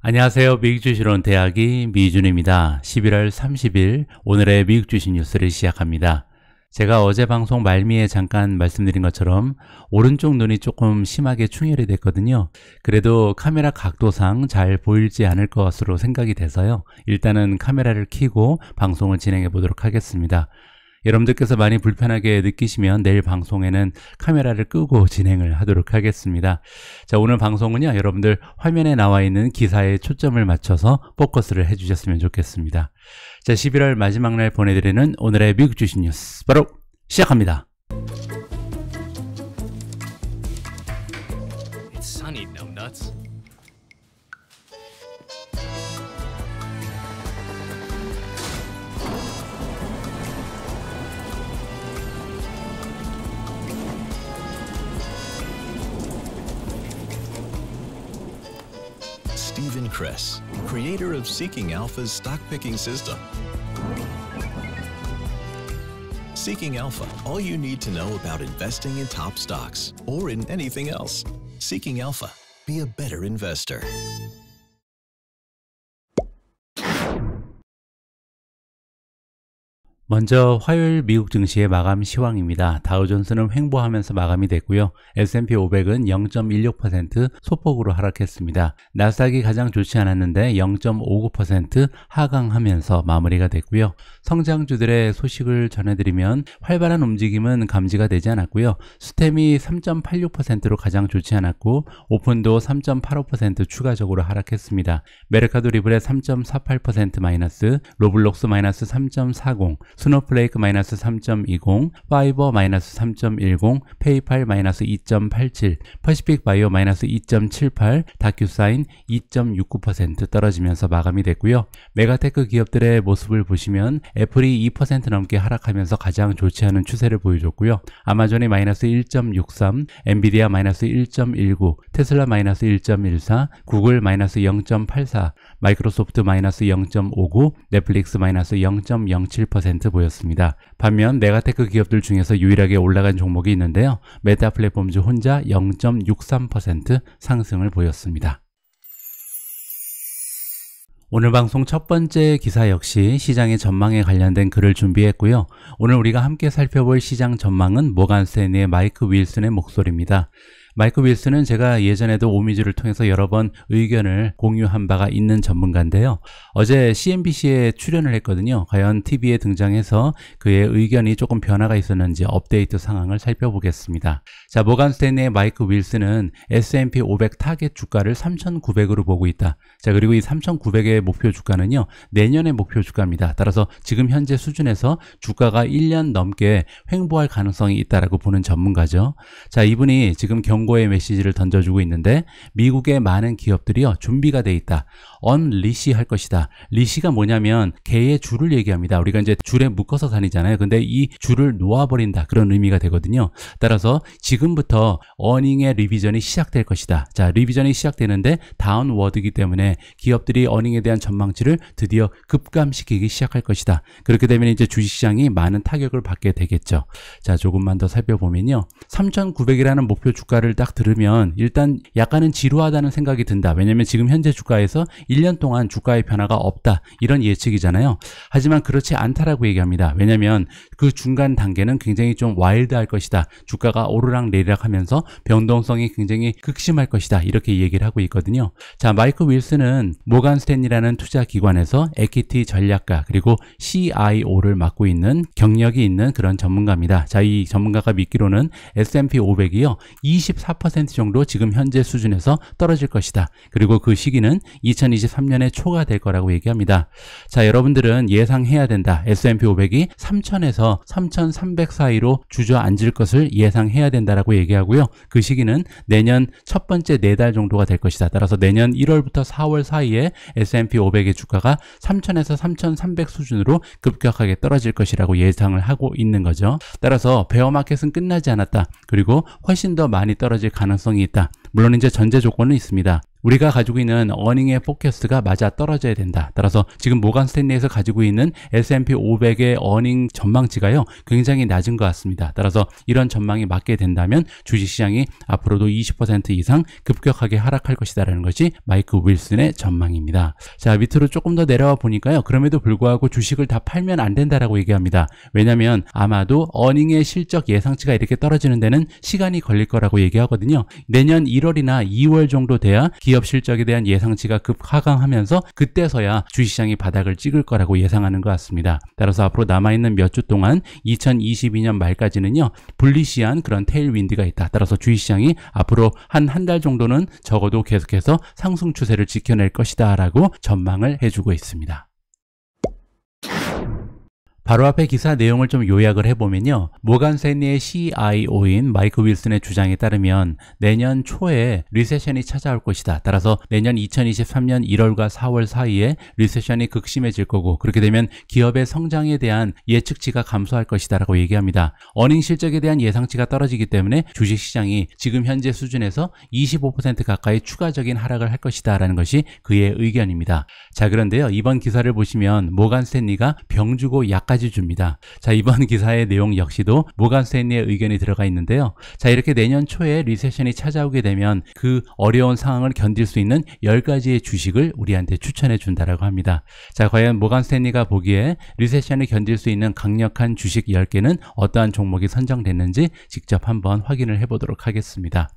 안녕하세요. 미국 주시론 대학이 미준입니다. 11월 30일 오늘의 미국 주식 뉴스를 시작합니다. 제가 어제 방송 말미에 잠깐 말씀드린 것처럼 오른쪽 눈이 조금 심하게 충혈이 됐거든요. 그래도 카메라 각도상 잘 보일지 않을 것으로 생각이 돼서요. 일단은 카메라를 켜고 방송을 진행해 보도록 하겠습니다. 여러분들께서 많이 불편하게 느끼시면 내일 방송에는 카메라를 끄고 진행을 하도록 하겠습니다. 자, 오늘 방송은요, 여러분들 화면에 나와 있는 기사에 초점을 맞춰서 포커스를 해주셨으면 좋겠습니다. 자, 11월 마지막 날 보내드리는 오늘의 미국 주식 뉴스 바로 시작합니다. It's sunny, no nuts. Chris, creator of Seeking Alpha's stock picking system. Seeking Alpha, all you need to know about investing in top stocks or in anything else. Seeking Alpha, be a better investor. 먼저 화요일 미국 증시의 마감 시황입니다. 다우존스는 횡보하면서 마감이 됐고요. S&P 500은 0.16% 소폭으로 하락했습니다. 나스닥이 가장 좋지 않았는데 0.59% 하강하면서 마무리가 됐고요. 성장주들의 소식을 전해드리면 활발한 움직임은 감지가 되지 않았고요. 스템이 3.86%로 가장 좋지 않았고 오픈도 3.85% 추가적으로 하락했습니다. 메르카도 리블의 3.48% 마이너스, 로블록스 마이너스 3.40, 스노플레이크 마이너스 3.20, 파이버 마이너스 3.10, 페이팔 마이너스 2.87, 퍼시픽 바이오 마이너스 2.78, 다큐사인 2.69% 떨어지면서 마감이 됐고요. 메가테크 기업들의 모습을 보시면 애플이 2% 넘게 하락하면서 가장 좋지 않은 추세를 보여줬고요. 아마존이 마이너스 1.63, 엔비디아 마이너스 1.19, 테슬라 마이너스 1.14, 구글 마이너스 0.84, 마이크로소프트 마이너스 0.59, 넷플릭스 마이너스 0.07% 보였습니다. 반면 메가테크 기업들 중에서 유일하게 올라간 종목이 있는데요. 메타 플랫폼즈 혼자 0.63% 상승을 보였습니다. 오늘 방송 첫 번째 기사 역시 시장의 전망에 관련된 글을 준비했고요. 오늘 우리가 함께 살펴볼 시장 전망은 모간스탠의 마이크 윌슨의 목소리입니다. 마이크 윌슨은 제가 예전에도 오미주를 통해서 여러 번 의견을 공유한 바가 있는 전문가인데요. 어제 CNBC에 출연을 했거든요. 과연 TV에 등장해서 그의 의견이 조금 변화가 있었는지 업데이트 상황을 살펴보겠습니다. 자, 모간 스탠의 마이크 윌슨은 S&P 500 타겟 주가를 3,900으로 보고 있다. 자, 그리고 이 3,900의 목표 주가는요. 내년의 목표 주가입니다. 따라서 지금 현재 수준에서 주가가 1년 넘게 횡보할 가능성이 있다라고 보는 전문가죠. 자, 이분이 지금 경 경고의 메시지를 던져주고 있는데 미국의 많은 기업들이요 준비가 돼 있다. 언리시 할 것이다. 리시가 뭐냐면 개의 줄을 얘기합니다. 우리가 이제 줄에 묶어서 다니잖아요. 근데 이 줄을 놓아버린다 그런 의미가 되거든요. 따라서 지금부터 어닝의 리비전이 시작될 것이다. 자 리비전이 시작되는데 다운워드이기 때문에 기업들이 어닝에 대한 전망치를 드디어 급감시키기 시작할 것이다. 그렇게 되면 이제 주식시장이 많은 타격을 받게 되겠죠. 자 조금만 더 살펴보면요. 3,900이라는 목표 주가를 말씀을 딱 들으면 일단 약간은 지루하다는 생각이 든다. 왜냐면 지금 현재 주가에서 1년 동안 주가의 변화가 없다. 이런 예측이잖아요. 하지만 그렇지 않다라고 얘기합니다. 왜냐면 그 중간 단계는 굉장히 좀 와일드할 것이다. 주가가 오르락 내리락 하면서 변동성이 굉장히 극심할 것이다. 이렇게 얘기를 하고 있거든요. 자, 마이크 윌슨은 모간 스탠이라는 투자 기관에서 에퀴티 전략가 그리고 CIO를 맡고 있는 경력이 있는 그런 전문가입니다. 자, 이 전문가가 믿기로는 S&P 500이요. 4% 정도 지금 현재 수준에서 떨어질 것이다. 그리고 그 시기는 2023년에 초가 될 거라고 얘기합니다. 자, 여러분들은 예상해야 된다. S&P 500이 3000에서 3300 사이로 주저앉을 것을 예상해야 된다라고 얘기하고요. 그 시기는 내년 첫 번째 네 달 정도가 될 것이다. 따라서 내년 1월부터 4월 사이에 S&P 500의 주가가 3000에서 3300 수준으로 급격하게 떨어질 것이라고 예상을 하고 있는 거죠. 따라서 베어마켓은 끝나지 않았다. 그리고 훨씬 더 많이 떨어 떨어질 가능성이 있다. 물론 이제 전제 조건은 있습니다. 우리가 가지고 있는 어닝의 포커스가 맞아 떨어져야 된다. 따라서 지금 모간 스탠리에서 가지고 있는 S&P 500의 어닝 전망치가요. 굉장히 낮은 것 같습니다. 따라서 이런 전망이 맞게 된다면 주식시장이 앞으로도 20% 이상 급격하게 하락할 것이다라는 것이 마이크 윌슨의 전망입니다. 자, 밑으로 조금 더 내려와 보니까요. 그럼에도 불구하고 주식을 다 팔면 안 된다라고 얘기합니다. 왜냐면 하 아마도 어닝의 실적 예상치가 이렇게 떨어지는 데는 시간이 걸릴 거라고 얘기하거든요. 내년 1월이나 2월 정도 돼야 기 기업 실적에 대한 예상치가 급 하강하면서 그때서야 주시장이 바닥을 찍을 거라고 예상하는 것 같습니다. 따라서 앞으로 남아있는 몇 주 동안 2022년 말까지는요. 불리시한 그런 테일윈드가 있다. 따라서 주시장이 앞으로 한 한 달 정도는 적어도 계속해서 상승 추세를 지켜낼 것이다 라고 전망을 해주고 있습니다. 바로 앞에 기사 내용을 좀 요약을 해보면요. 모간 세니의 CIO인 마이크 윌슨의 주장에 따르면 내년 초에 리세션이 찾아올 것이다. 따라서 내년 2023년 1월과 4월 사이에 리세션이 극심해질 거고 그렇게 되면 기업의 성장에 대한 예측치가 감소할 것이다 라고 얘기합니다. 어닝 실적에 대한 예상치가 떨어지기 때문에 주식시장이 지금 현재 수준에서 25% 가까이 추가적인 하락을 할 것이다 라는 것이 그의 의견입니다. 자 그런데요. 이번 기사를 보시면 모간 세니가 병주고 약까지 까지 줍니다. 자 이번 기사의 내용 역시도 모간 스탠리의 의견이 들어가 있는데요. 자 이렇게 내년 초에 리세션이 찾아오게 되면 그 어려운 상황을 견딜 수 있는 10가지의 주식을 우리한테 추천해 준다라고 합니다. 자 과연 모간 스탠리가 보기에 리세션을 견딜 수 있는 강력한 주식 10개는 어떠한 종목이 선정됐는지 직접 한번 확인을 해보도록 하겠습니다.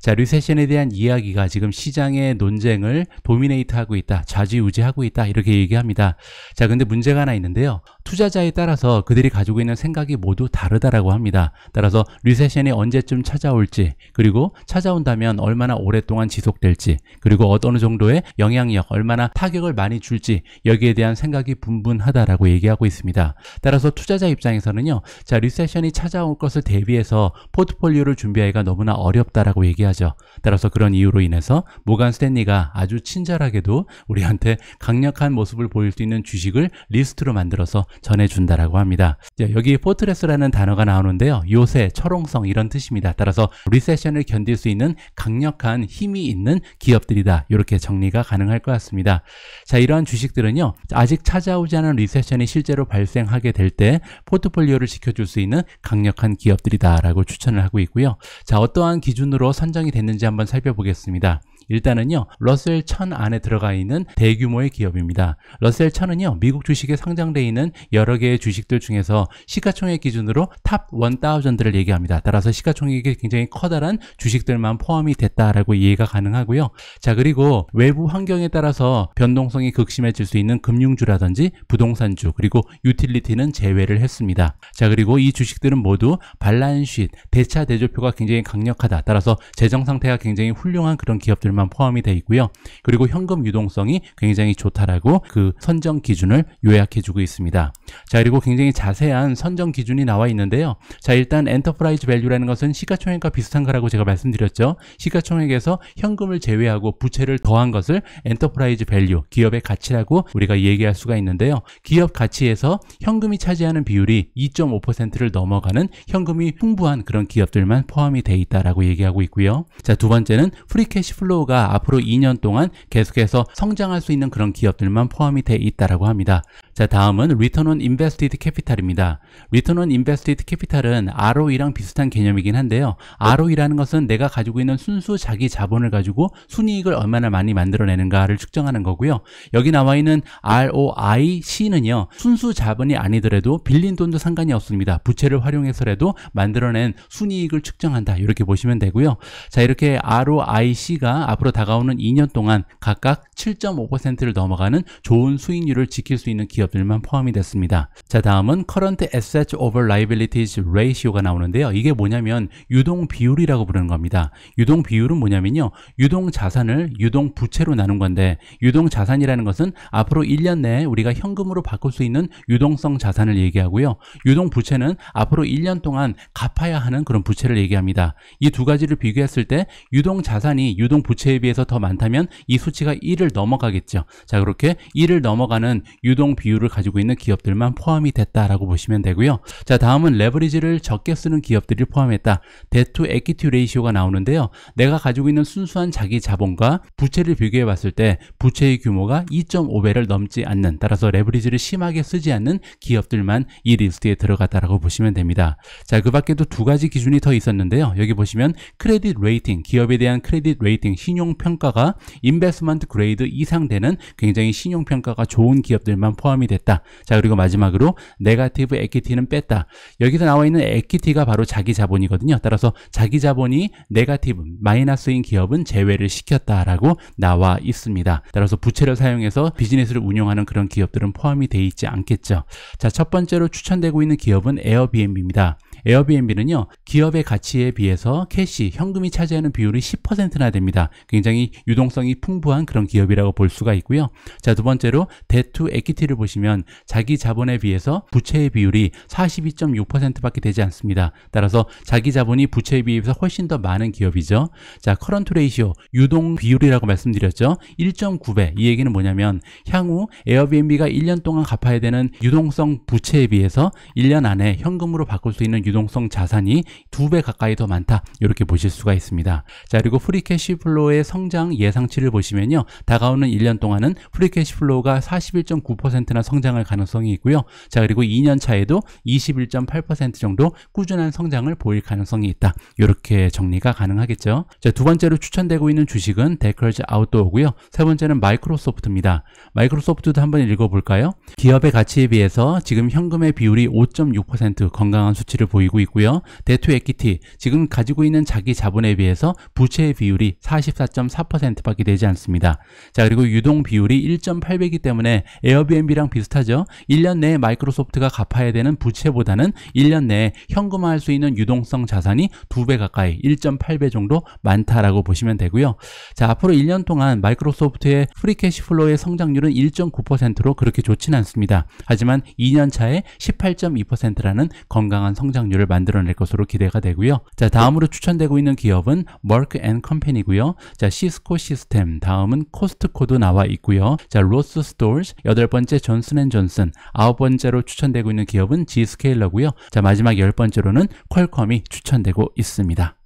자, 리세션에 대한 이야기가 지금 시장의 논쟁을 도미네이트하고 있다, 좌지우지하고 있다 이렇게 얘기합니다. 자, 근데 문제가 하나 있는데요. 투자자에 따라서 그들이 가지고 있는 생각이 모두 다르다라고 합니다. 따라서 리세션이 언제쯤 찾아올지, 그리고 찾아온다면 얼마나 오랫동안 지속될지, 그리고 어느 정도의 영향력, 얼마나 타격을 많이 줄지 여기에 대한 생각이 분분하다라고 얘기하고 있습니다. 따라서 투자자 입장에서는요, 자, 리세션이 찾아올 것을 대비해서 포트폴리오를 준비하기가 너무나 어렵다라고 라고 얘기하죠. 따라서 그런 이유로 인해서 모간 스탠리가 아주 친절하게도 우리한테 강력한 모습을 보일 수 있는 주식을 리스트로 만들어서 전해준다라고 합니다. 자, 여기 포트레스라는 단어가 나오는데요. 요새, 철옹성 이런 뜻입니다. 따라서 리세션을 견딜 수 있는 강력한 힘이 있는 기업들이다. 이렇게 정리가 가능할 것 같습니다. 자, 이러한 주식들은요. 아직 찾아오지 않은 리세션이 실제로 발생하게 될 때 포트폴리오를 지켜줄 수 있는 강력한 기업들이다라고 추천을 하고 있고요. 자, 어떠한 기준으로 선정이 됐는지 한번 살펴보겠습니다. 일단은요 러셀 천 안에 들어가 있는 대규모의 기업입니다. 러셀 천은요 미국 주식에 상장되어 있는 여러 개의 주식들 중에서 시가총액 기준으로 탑 1000들을 얘기합니다. 따라서 시가총액이 굉장히 커다란 주식들만 포함이 됐다라고 이해가 가능하고요. 자 그리고 외부 환경에 따라서 변동성이 극심해질 수 있는 금융주라든지 부동산주 그리고 유틸리티는 제외를 했습니다. 자 그리고 이 주식들은 모두 발란시 대차 대조표가 굉장히 강력하다. 따라서 재정 상태가 굉장히 훌륭한 그런 기업들만 자산만 포함이 돼 있고요. 그리고 현금 유동성이 굉장히 좋다라고 그 선정 기준을 요약해주고 있습니다. 자 그리고 굉장히 자세한 선정 기준이 나와 있는데요. 자 일단 엔터프라이즈 밸류라는 것은 시가총액과 비슷한 거라고 제가 말씀드렸죠. 시가총액에서 현금을 제외하고 부채를 더한 것을 엔터프라이즈 밸류, 기업의 가치라고 우리가 얘기할 수가 있는데요. 기업 가치에서 현금이 차지하는 비율이 2.5%를 넘어가는 현금이 풍부한 그런 기업들만 포함이 돼 있다라고 얘기하고 있고요. 자 두 번째는 프리 캐시플로우 포도가 앞으로 2년 동안 계속해서 성장할 수 있는 그런 기업들만 포함이 돼 있다라고 합니다. 자 다음은 Return on Invested Capital입니다. Return on Invested Capital은 ROE랑 비슷한 개념이긴 한데요. ROE라는 것은 내가 가지고 있는 순수 자기 자본을 가지고 순이익을 얼마나 많이 만들어내는가를 측정하는 거고요. 여기 나와 있는 ROIC는요. 순수 자본이 아니더라도 빌린 돈도 상관이 없습니다. 부채를 활용해서라도 만들어낸 순이익을 측정한다. 이렇게 보시면 되고요. 자 이렇게 ROIC가 앞으로 다가오는 2년 동안 각각 7.5%를 넘어가는 좋은 수익률을 지킬 수 있는 기업들만 포함이 됐습니다. 자 다음은 Current a s s e t Over Liabilities Ratio가 나오는데요. 이게 뭐냐면 유동 비율이라고 부르는 겁니다. 유동 비율은 뭐냐면요. 유동 자산을 유동 부채로 나눈 건데 유동 자산이라는 것은 앞으로 1년 내에 우리가 현금으로 바꿀 수 있는 유동성 자산을 얘기하고요. 유동 부채는 앞으로 1년 동안 갚아야 하는 그런 부채를 얘기합니다. 이 두 가지를 비교했을 때 유동 자산이 유동 부채 수치에 비해서 더 많다면 이 수치가 1을 넘어가겠죠. 자 그렇게 1을 넘어가는 유동 비율을 가지고 있는 기업들만 포함이 됐다라고 보시면 되고요. 자 다음은 레버리지를 적게 쓰는 기업들이 포함했다. 데투 에퀴티 레이시오가 나오는데요. 내가 가지고 있는 순수한 자기 자본과 부채를 비교해 봤을 때 부채의 규모가 2.5배를 넘지 않는 따라서 레버리지를 심하게 쓰지 않는 기업들만 이 리스트에 들어갔다라고 보시면 됩니다. 자, 그 밖에도 두 가지 기준이 더 있었는데요. 여기 보시면 크레딧 레이팅, 기업에 대한 크레딧 레이팅, 신용평가가 인베스먼트 그레이드 이상 되는 굉장히 신용평가가 좋은 기업들만 포함이 됐다. 자 그리고 마지막으로 네가티브 에퀴티는 뺐다. 여기서 나와 있는 에퀴티가 바로 자기 자본이거든요. 따라서 자기 자본이 네가티브, 마이너스인 기업은 제외를 시켰다라고 나와 있습니다. 따라서 부채를 사용해서 비즈니스를 운영하는 그런 기업들은 포함이 돼 있지 않겠죠. 자, 첫 번째로 추천되고 있는 기업은 에어비앤비입니다. 에어비앤비는요, 기업의 가치에 비해서 캐시, 현금이 차지하는 비율이 10%나 됩니다. 굉장히 유동성이 풍부한 그런 기업이라고 볼 수가 있고요. 자, 두 번째로 대투 에키티를 보시면 자기 자본에 비해서 부채의 비율이 42.6%밖에 되지 않습니다. 따라서 자기 자본이 부채에 비해서 훨씬 더 많은 기업이죠. 자, 커런트 레이시오, 유동 비율이라고 말씀드렸죠. 1.9배. 이 얘기는 뭐냐면 향후 에어비앤비가 1년 동안 갚아야 되는 유동성 부채에 비해서 1년 안에 현금으로 바꿀 수 있는 유동성 자산이 두 배 가까이 더 많다 이렇게 보실 수가 있습니다 자 그리고 프리캐시플로의 성장 예상치를 보시면요 다가오는 1년 동안은 프리캐시플로가 41.9%나 성장할 가능성이 있고요 자 그리고 2년 차에도 21.8% 정도 꾸준한 성장을 보일 가능성이 있다 이렇게 정리가 가능하겠죠 자두 번째로 추천되고 있는 주식은 데컬즈 아웃도어고요 세 번째는 마이크로소프트입니다 마이크로소프트도 한번 읽어볼까요? 기업의 가치에 비해서 지금 현금의 비율이 5.6% 건강한 수치를 보이고 보이고 있고요. 대투 에키티 지금 가지고 있는 자기 자본에 비해서 부채 비율이 44.4%밖에 되지 않습니다. 자 그리고 유동 비율이 1.8배이기 때문에 에어비앤비랑 비슷하죠. 1년 내에 마이크로소프트가 갚아야 되는 부채보다는 1년 내에 현금화할 수 있는 유동성 자산이 2배 가까이 1.8배 정도 많다라고 보시면 되고요. 자 앞으로 1년 동안 마이크로소프트의 프리캐시플로의 성장률은 1.9%로 그렇게 좋지는 않습니다. 하지만 2년 차에 18.2%라는 건강한 성장률 연율을 만들어낼 것으로 기대가 되고요. 자, 다음으로 추천되고 있는 기업은 o Merck 머크 앤 컴퍼니고요. 자, 시스코 시스템, 다음은 코스트코도 나와 있고요. 자, 로스 스토어즈, 여덟 번째 존슨 앤 존슨, 아홉 번째로 추천되고 있는 기업은 G 스케일러고요. 자, 마지막 열 번째로는 퀄컴이 추천되고 있습니다.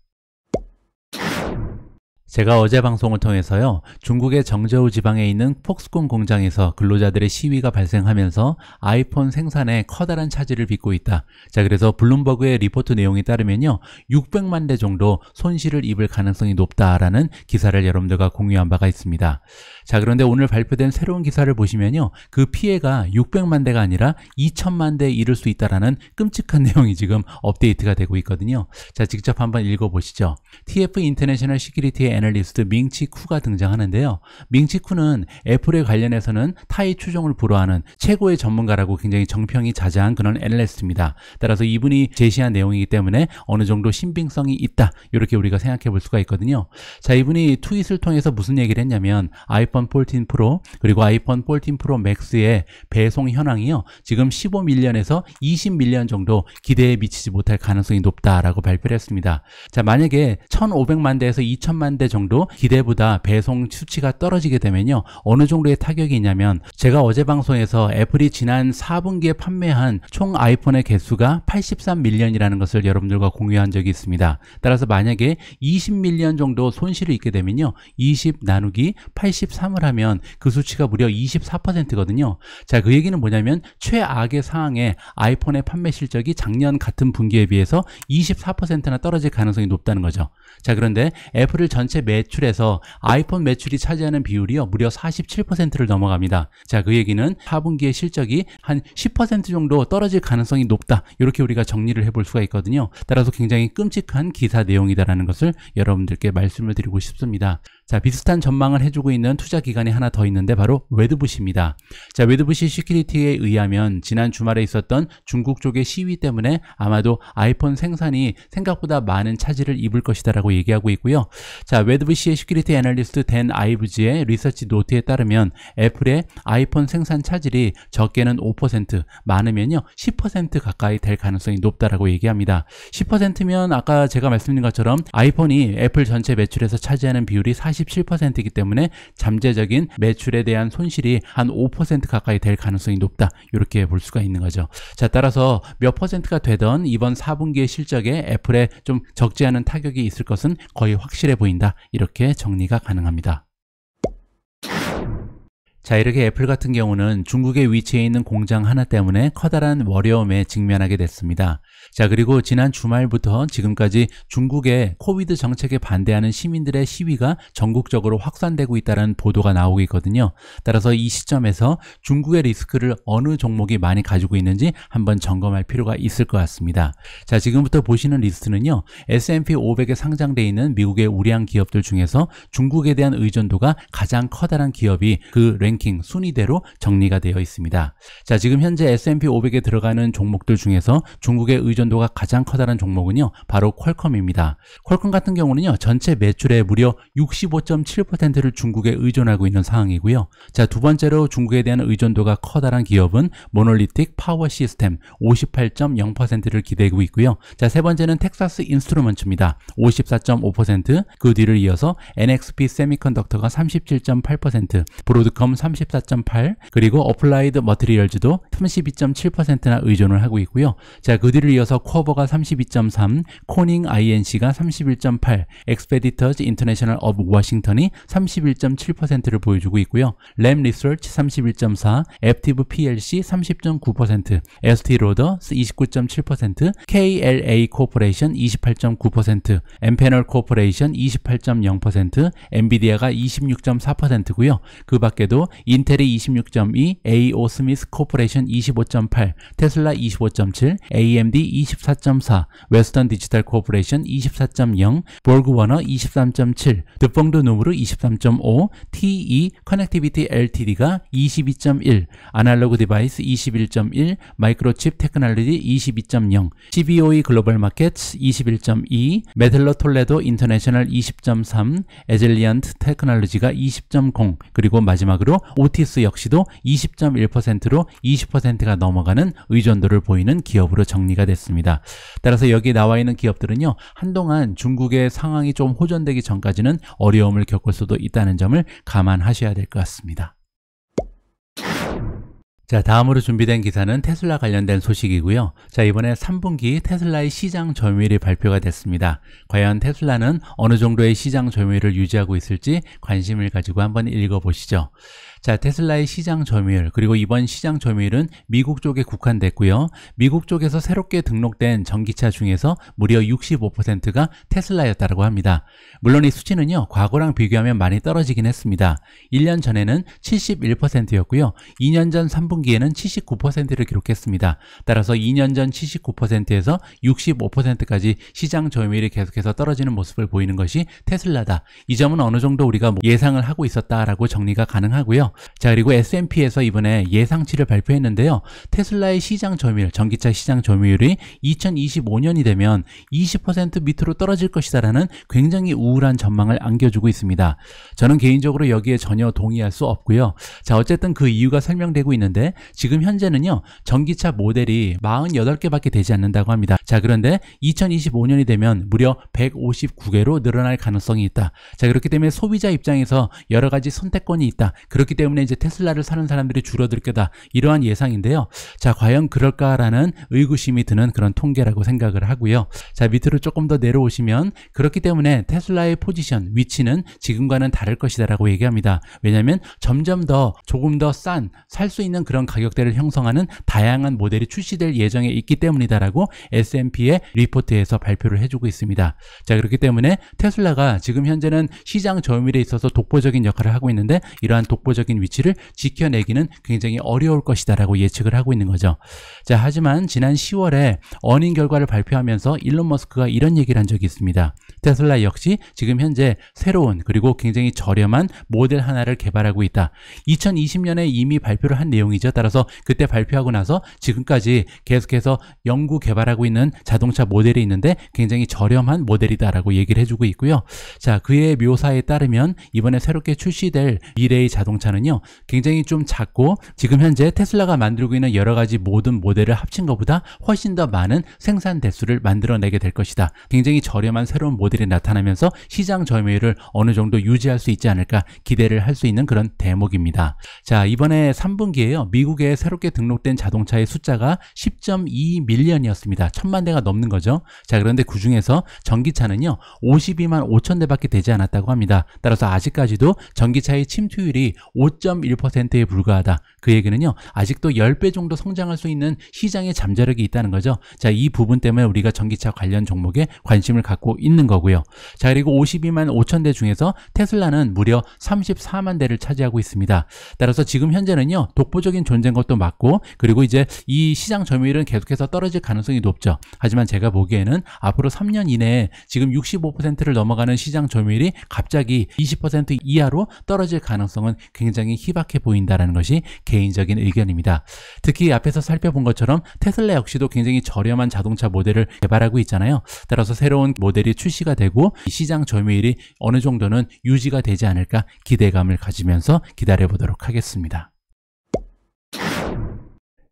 제가 어제 방송을 통해서요, 중국의 정저우 지방에 있는 폭스콘 공장에서 근로자들의 시위가 발생하면서 아이폰 생산에 커다란 차질을 빚고 있다. 자, 그래서 블룸버그의 리포트 내용에 따르면요, 600만 대 정도 손실을 입을 가능성이 높다라는 기사를 여러분들과 공유한 바가 있습니다. 자, 그런데 오늘 발표된 새로운 기사를 보시면요, 그 피해가 600만 대가 아니라 2천만 대에 이를 수 있다라는 끔찍한 내용이 지금 업데이트가 되고 있거든요. 자, 직접 한번 읽어보시죠. TF 인터내셔널 시큐리티의 애널리스트 밍치 쿠가 등장하는데요. 밍치 쿠는 애플에 관련해서는 타이 추종을 불허하는 최고의 전문가라고 굉장히 정평이 자자한 그런 애널리스트입니다. 따라서 이분이 제시한 내용이기 때문에 어느 정도 신빙성이 있다. 이렇게 우리가 생각해 볼 수가 있거든요. 자, 이분이 트윗을 통해서 무슨 얘기를 했냐면 아이폰 14 프로 그리고 아이폰 14 프로 맥스의 배송 현황이요. 지금 15밀리언에서 20밀리언 정도 기대에 미치지 못할 가능성이 높다라고 발표를 했습니다. 자, 만약에 1,500만 대에서 2,000만 대 30대 정도 기대보다 배송 수치가 떨어지게 되면요. 어느 정도의 타격이 있냐면 제가 어제 방송에서 애플이 지난 4분기에 판매한 총 아이폰의 개수가 83밀리언이라는 것을 여러분들과 공유한 적이 있습니다. 따라서 만약에 20밀리언 정도 손실을 있게 되면요. 20 나누기 83을 하면 그 수치가 무려 24%거든요. 자, 그 얘기는 뭐냐면 최악의 상황에 아이폰의 판매 실적이 작년 같은 분기에 비해서 24%나 떨어질 가능성이 높다는 거죠. 자, 그런데 애플을 전체 전체 매출에서 아이폰 매출이 차지하는 비율이 무려 47%를 넘어갑니다. 자 그 얘기는 4분기의 실적이 한 10% 정도 떨어질 가능성이 높다 이렇게 우리가 정리를 해볼 수가 있거든요. 따라서 굉장히 끔찍한 기사 내용이다라는 것을 여러분들께 말씀을 드리고 싶습니다. 자, 비슷한 전망을 해주고 있는 투자 기관이 하나 더 있는데 바로 웨드붓입니다 자, 웨드붓시 시큐리티에 의하면 지난 주말에 있었던 중국 쪽의 시위 때문에 아마도 아이폰 생산이 생각보다 많은 차질을 입을 것이다라고 얘기하고 있고요. 자, 웨드붓의 시큐리티 애널리스트 댄 아이브지의 리서치 노트에 따르면 애플의 아이폰 생산 차질이 적게는 5%, 많으면요 10% 가까이 될 가능성이 높다라고 얘기합니다. 10%면 아까 제가 말씀드린 것처럼 아이폰이 애플 전체 매출에서 차지하는 비율이 40 47%이기 때문에 잠재적인 매출에 대한 손실이 한 5% 가까이 될 가능성이 높다. 이렇게 볼 수가 있는 거죠. 자, 따라서 몇 퍼센트가 되던 이번 4분기의 실적에 애플에 좀 적지 않은 타격이 있을 것은 거의 확실해 보인다. 이렇게 정리가 가능합니다. 자 이렇게 애플 같은 경우는 중국에 위치해 있는 공장 하나 때문에 커다란 어려움에 직면하게 됐습니다. 자 그리고 지난 주말부터 지금까지 중국의 코비드 정책에 반대하는 시민들의 시위가 전국적으로 확산되고 있다는 보도가 나오고 있거든요. 따라서 이 시점에서 중국의 리스크를 어느 종목이 많이 가지고 있는지 한번 점검할 필요가 있을 것 같습니다. 자 지금부터 보시는 리스트는요. S&P 500에 상장돼 있는 미국의 우량 기업들 중에서 중국에 대한 의존도가 가장 커다란 기업이 그랭 랭킹 순위대로 정리가 되어 있습니다. 자, 지금 현재 S&P 500에 들어가는 종목들 중에서 중국의 의존도가 가장 커다란 종목은요. 바로 퀄컴입니다. 퀄컴 같은 경우는요. 전체 매출의 무려 65.7%를 중국에 의존하고 있는 상황이고요. 자, 두 번째로 중국에 대한 의존도가 커다란 기업은 모놀리틱 파워 시스템 58.0%를 기대고 있고요. 자, 세 번째는 텍사스 인스트루먼츠입니다. 54.5%그 뒤를 이어서 NXP 세미컨덕터가 37.8%, 브로드컴 3 34.8 그리고 어플라이드 머트리얼즈도 32.7%나 의존을 하고 있고요. 자, 그 뒤를 이어서 쿼버가 32.3, 코닝 INC가 31.8, 엑스페디터즈 인터내셔널 업 워싱턴이 31.7%를 보여주고 있고요. 램 리서치 31.4, 앱티브 PLC 30.9%, ST 로더 29.7%, KLA 코퍼레이션 28.9%, 엠패널 코퍼레이션 28.0%, 엔비디아가 26.4%고요. 그 밖에도 인텔이 26.2, AO 스미스 코퍼레이션 25.8, 테슬라 25.7, AMD 24.4, 웨스턴 디지털 코퍼레이션 24.0, 볼그워너 23.7, 드펑드 누브르 23.5, TE 커넥티비티 LTD가 22.1, 아날로그 디바이스 21.1, 마이크로칩 테크놀로지 22.0, CBOE 글로벌 마켓 21.2, 메텔러 톨레도 인터내셔널 20.3, 에젤리언트 테크놀로지가 20.0, 그리고 마지막으로 반면으 오티스 역시도 20.1%로 20%가 넘어가는 의존도를 보이는 기업으로 정리가 됐습니다. 따라서 여기 나와 있는 기업들은요. 한동안 중국의 상황이 좀 호전되기 전까지는 어려움을 겪을 수도 있다는 점을 감안하셔야 될 것 같습니다. 자, 다음으로 준비된 기사는 테슬라 관련된 소식이고요. 자, 이번에 3분기 테슬라의 시장 점유율이 발표가 됐습니다. 과연 테슬라는 어느 정도의 시장 점유율을 유지하고 있을지 관심을 가지고 한번 읽어보시죠. 자, 테슬라의 시장 점유율, 그리고 이번 시장 점유율은 미국 쪽에 국한됐고요. 미국 쪽에서 새롭게 등록된 전기차 중에서 무려 65%가 테슬라였다고 합니다. 물론 이 수치는요, 과거랑 비교하면 많이 떨어지긴 했습니다. 1년 전에는 71%였고요. 2년 전 3분기에는 79%를 기록했습니다. 따라서 2년 전 79%에서 65%까지 시장 점유율이 계속해서 떨어지는 모습을 보이는 것이 테슬라다. 이 점은 어느 정도 우리가 예상을 하고 있었다라고 정리가 가능하고요. 있고요. 자 그리고 S&P에서 이번에 예상치를 발표했는데요. 테슬라의 시장 점유율, 전기차 시장 점유율이 2025년이 되면 20% 밑으로 떨어질 것이다라는 굉장히 우울한 전망을 안겨주고 있습니다. 저는 개인적으로 여기에 전혀 동의할 수 없고요. 자 어쨌든 그 이유가 설명되고 있는데 지금 현재는요. 전기차 모델이 48개밖에 되지 않는다고 합니다. 자 그런데 2025년이 되면 무려 159개로 늘어날 가능성이 있다. 자 그렇기 때문에 소비자 입장에서 여러 가지 선택권이 있다. 그렇기 때문에 이제 테슬라를 사는 사람들이 줄어들 거다. 이러한 예상인데요. 자, 과연 그럴까라는 의구심이 드는 그런 통계라고 생각을 하고요. 자, 밑으로 조금 더 내려오시면 그렇기 때문에 테슬라의 포지션, 위치는 지금과는 다를 것이다라고 얘기합니다. 왜냐하면 점점 더 조금 더 싼 살 수 있는 그런 가격대를 형성하는 다양한 모델이 출시될 예정에 있기 때문이다라고 S&P의 리포트에서 발표를 해주고 있습니다. 자, 그렇기 때문에 테슬라가 지금 현재는 시장 점유율에 있어서 독보적인 역할을 하고 있는데 이러한 독보적 안정적인 위치를 지켜내기는 굉장히 어려울 것이다라고 예측을 하고 있는 거죠. 자, 하지만 지난 10월에 어닝 결과를 발표하면서 일론 머스크가 이런 얘기를 한 적이 있습니다. 테슬라 역시 지금 현재 새로운 그리고 굉장히 저렴한 모델 하나를 개발하고 있다. 2020년에 이미 발표를 한 내용이죠. 따라서 그때 발표하고 나서 지금까지 계속해서 연구 개발하고 있는 자동차 모델이 있는데 굉장히 저렴한 모델이다라고 얘기를 해주고 있고요. 자, 그의 묘사에 따르면 이번에 새롭게 출시될 미래의 자동차는 테슬라요 굉장히 좀 작고 지금 현재 테슬라가 만들고 있는 여러 가지 모든 모델을 합친 것보다 훨씬 더 많은 생산 대수를 만들어내게 될 것이다 굉장히 저렴한 새로운 모델이 나타나면서 시장 점유율을 어느 정도 유지할 수 있지 않을까 기대를 할 수 있는 그런 대목입니다 자 이번에 3분기에요 미국에 새롭게 등록된 자동차의 숫자가 10.2밀리언이었습니다 천만 대가 넘는 거죠 자 그런데 그 중에서 전기차는요 52만 5천 대밖에 되지 않았다고 합니다 따라서 아직까지도 전기차의 침투율이 5 5.1%에 불과하다. 그 얘기는요. 아직도 10배 정도 성장할 수 있는 시장의 잠재력이 있다는 거죠. 자, 이 부분 때문에 우리가 전기차 관련 종목에 관심을 갖고 있는 거고요. 자, 그리고 52만 5천 대 중에서 테슬라는 무려 34만 대를 차지하고 있습니다. 따라서 지금 현재는요. 독보적인 존재인 것도 맞고 그리고 이제 이 시장 점유율은 계속해서 떨어질 가능성이 높죠. 하지만 제가 보기에는 앞으로 3년 이내에 지금 65%를 넘어가는 시장 점유율이 갑자기 20% 이하로 떨어질 가능성은 굉장히 굉장히 희박해 보인다는 것이 개인적인 의견입니다. 특히 앞에서 살펴본 것처럼 테슬라 역시도 굉장히 저렴한 자동차 모델을 개발하고 있잖아요. 따라서 새로운 모델이 출시가 되고 시장 점유율이 어느 정도는 유지가 되지 않을까 기대감을 가지면서 기다려보도록 하겠습니다.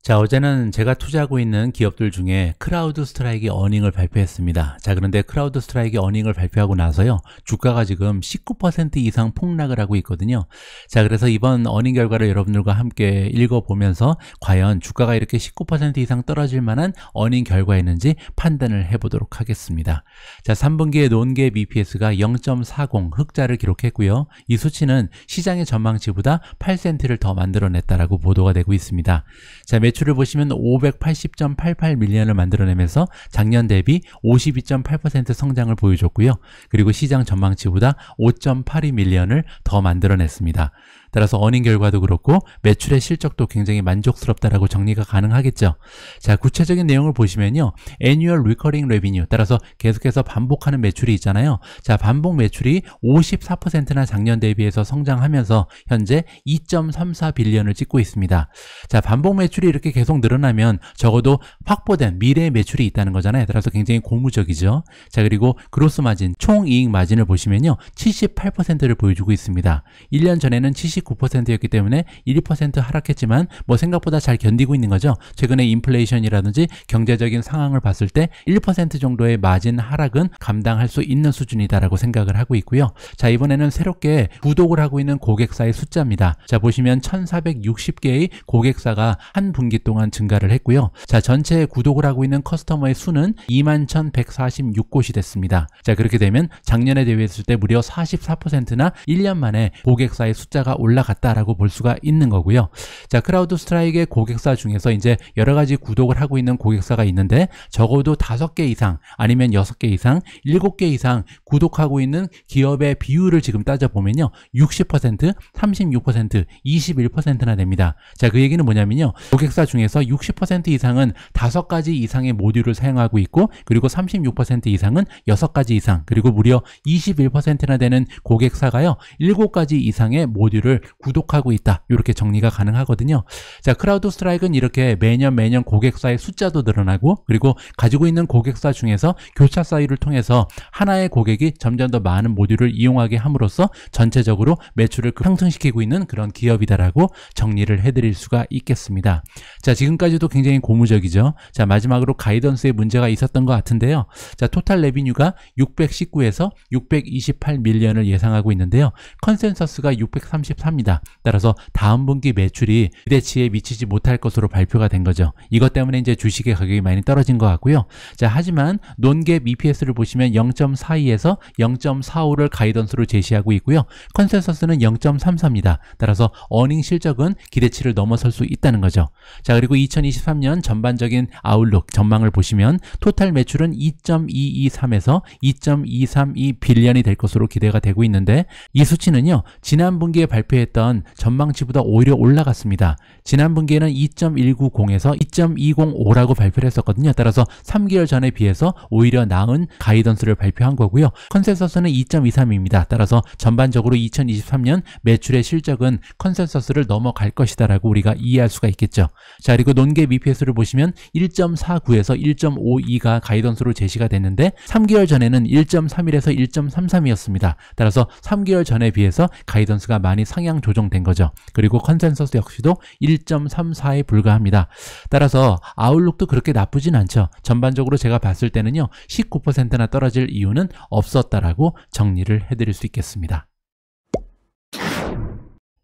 자, 어제는 제가 투자하고 있는 기업들 중에 크라우드 스트라이크 어닝을 발표했습니다. 자, 그런데 크라우드 스트라이크 어닝을 발표하고 나서요. 주가가 지금 19% 이상 폭락을 하고 있거든요. 자, 그래서 이번 어닝 결과를 여러분들과 함께 읽어보면서 과연 주가가 이렇게 19% 이상 떨어질 만한 어닝 결과였는지 판단을 해보도록 하겠습니다. 자, 3분기에 논갭 b p s 가0.40 흑자를 기록했고요. 이 수치는 시장의 전망치보다 8센트를더 만들어냈다라고 보도가 되고 있습니다. 자, 매출을 보시면 580.88밀리언을 만들어내면서 작년 대비 52.8% 성장을 보여줬고요. 그리고 시장 전망치보다 5.82밀리언을 더 만들어냈습니다. 따라서 어닝 결과도 그렇고 매출의 실적도 굉장히 만족스럽다라고 정리가 가능하겠죠. 자, 구체적인 내용을 보시면요. annual recurring revenue 따라서 계속해서 반복하는 매출이 있잖아요. 자, 반복 매출이 54%나 작년 대비해서 성장하면서 현재 2.34 빌리언을 찍고 있습니다. 자, 반복 매출이 이렇게 계속 늘어나면 적어도 확보된 미래 매출이 있다는 거잖아요. 따라서 굉장히 고무적이죠. 자, 그리고 그로스 마진, 총 이익 마진을 보시면요. 78%를 보여주고 있습니다. 1년 전에는 79 39%였기 때문에 1% 하락했지만 뭐 생각보다 잘 견디고 있는 거죠. 최근에 인플레이션이라든지 경제적인 상황을 봤을 때 1% 정도의 마진 하락은 감당할 수 있는 수준이다라고 생각을 하고 있고요. 자, 이번에는 새롭게 구독을 하고 있는 고객사의 숫자입니다. 자, 보시면 1460개의 고객사가 한 분기 동안 증가를 했고요. 자, 전체 구독을 하고 있는 커스터머의 수는 21,146곳이 됐습니다. 자, 그렇게 되면 작년에 대비했을 때 무려 44%나 1년 만에 고객사의 숫자가 올라 올라갔다라고 볼 수가 있는 거고요. 자, 크라우드 스트라이크의 고객사 중에서 이제 여러 가지 구독을 하고 있는 고객사가 있는데 적어도 5개 이상 아니면 6개 이상, 7개 이상 구독하고 있는 기업의 비율을 지금 따져보면요. 60%, 36%, 21%나 됩니다. 자, 그 얘기는 뭐냐면요. 고객사 중에서 60% 이상은 5가지 이상의 모듈을 사용하고 있고 그리고 36% 이상은 6가지 이상, 그리고 무려 21%나 되는 고객사가요. 7가지 이상의 모듈을 구독하고 있다. 이렇게 정리가 가능하거든요. 자, 크라우드 스트라이크는 이렇게 매년 매년 고객사의 숫자도 늘어나고 그리고 가지고 있는 고객사 중에서 교차 사이를 통해서 하나의 고객이 점점 더 많은 모듈을 이용하게 함으로써 전체적으로 매출을 상승시키고 있는 그런 기업이다라고 정리를 해드릴 수가 있겠습니다. 자, 지금까지도 굉장히 고무적이죠. 자, 마지막으로 가이던스에 문제가 있었던 것 같은데요. 자, 토탈 레비뉴가 619에서 628 밀리언을 예상하고 있는데요. 컨센서스가 633 합니다 따라서 다음 분기 매출이 기대치에 미치지 못할 것으로 발표가 된 거죠. 이것 때문에 이제 주식의 가격이 많이 떨어진 것 같고요. 자, 하지만 논갭 EPS를 보시면 0.42에서 0.45를 가이던스로 제시하고 있고요. 컨센서스는 0.34입니다. 따라서 어닝 실적은 기대치를 넘어설 수 있다는 거죠. 자, 그리고 2023년 전반적인 아웃룩 전망을 보시면 토탈 매출은 2.223에서 2.232 빌리언이 될 것으로 기대가 되고 있는데 이 수치는요. 지난 분기에 발표 발표했던 전망치보다 오히려 올라갔습니다. 지난 분기에는 2.190에서 2.205라고 발표를 했었거든요. 따라서 3개월 전에 비해서 오히려 나은 가이던스를 발표한 거고요. 컨센서스는 2.23입니다. 따라서 전반적으로 2023년 매출의 실적은 컨센서스를 넘어갈 것이다 라고 우리가 이해할 수가 있겠죠. 자 그리고 논계 EPS를 보시면 1.49에서 1.52가 가이던스로 제시가 됐는데 3개월 전에는 1.31에서 1.33이었습니다. 따라서 3개월 전에 비해서 가이던스가 많이 상향 상향 조정된 거죠. 그리고 컨센서스 역시도 1.34에 불과합니다. 따라서 아웃룩도 그렇게 나쁘진 않죠. 전반적으로 제가 봤을 때는요. 19%나 떨어질 이유는 없었다라고 정리를 해드릴 수 있겠습니다.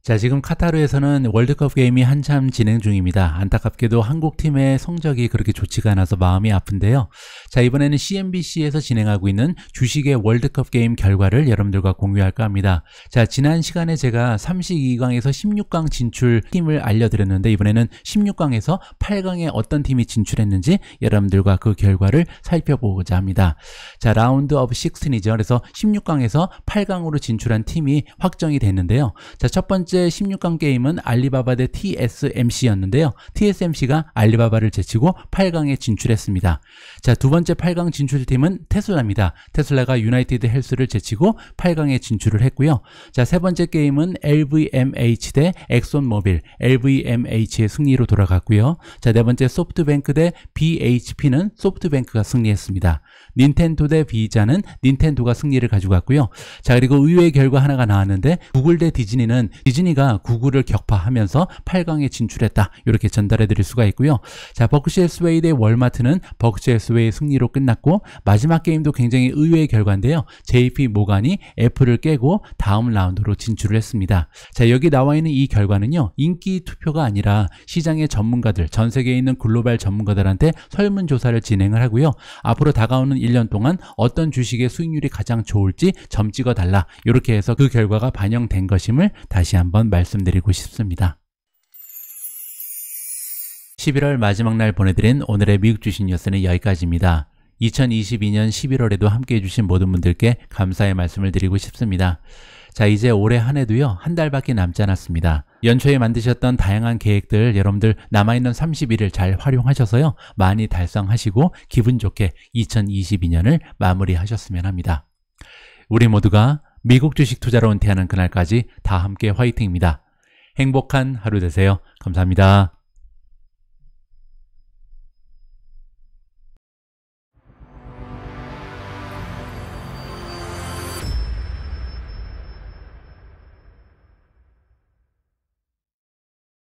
자, 지금 카타르에서는 월드컵 게임이 한참 진행 중입니다. 안타깝게도 한국팀의 성적이 그렇게 좋지가 않아서 마음이 아픈데요. 자, 이번에는 CNBC에서 진행하고 있는 주식의 월드컵 게임 결과를 여러분들과 공유할까 합니다. 자, 지난 시간에 제가 32강에서 16강 진출 팀을 알려드렸는데 이번에는 16강에서 8강에 어떤 팀이 진출했는지 여러분들과 그 결과를 살펴보고자 합니다. 자, 라운드 오브 16이죠. 그래서 16강에서 8강으로 진출한 팀이 확정이 됐는데요. 자, 첫 번째 번째 16강 게임은 알리바바 대 TSMC였는데요. TSMC가 알리바바를 제치고 8강에 진출했습니다. 자, 두 번째 8강 진출팀은 테슬라입니다. 테슬라가 유나이티드 헬스를 제치고 8강에 진출을 했고요. 자, 세 번째 게임은 LVMH 대 엑손모빌, LVMH의 승리로 돌아갔고요. 자, 네 번째 소프트뱅크 대 BHP는 소프트뱅크가 승리했습니다. 닌텐도 대 비자는 닌텐도가 승리를 가져갔고요. 자 그리고 의외의 결과 하나가 나왔는데 구글 대 디즈니는 디즈니가 구글을 격파하면서 8강에 진출했다. 이렇게 전달해 드릴 수가 있고요. 자 버크시의 스웨이 대 월마트는 버크시의 스웨이 승리로 끝났고 마지막 게임도 굉장히 의외의 결과인데요. JP 모간이 애플을 깨고 다음 라운드로 진출을 했습니다. 자 여기 나와 있는 이 결과는요. 인기 투표가 아니라 시장의 전문가들, 전 세계에 있는 글로벌 전문가들한테 설문조사를 진행을 하고요. 앞으로 다가오는 1년 동안 어떤 주식의 수익률이 가장 좋을지 점 찍어달라 이렇게 해서 그 결과가 반영된 것임을 다시 한번 말씀드리고 싶습니다. 11월 마지막 날 보내드린 오늘의 미국 주식 뉴스는 여기까지입니다. 2022년 11월에도 함께해 주신 모든 분들께 감사의 말씀을 드리고 싶습니다. 자 이제 올해 한 해도요 한 달밖에 남지 않았습니다. 연초에 만드셨던 다양한 계획들 여러분들 남아있는 31일 잘 활용하셔서요. 많이 달성하시고 기분 좋게 2022년을 마무리하셨으면 합니다. 우리 모두가 미국 주식 투자로 은퇴하는 그날까지 다 함께 화이팅입니다. 행복한 하루 되세요. 감사합니다.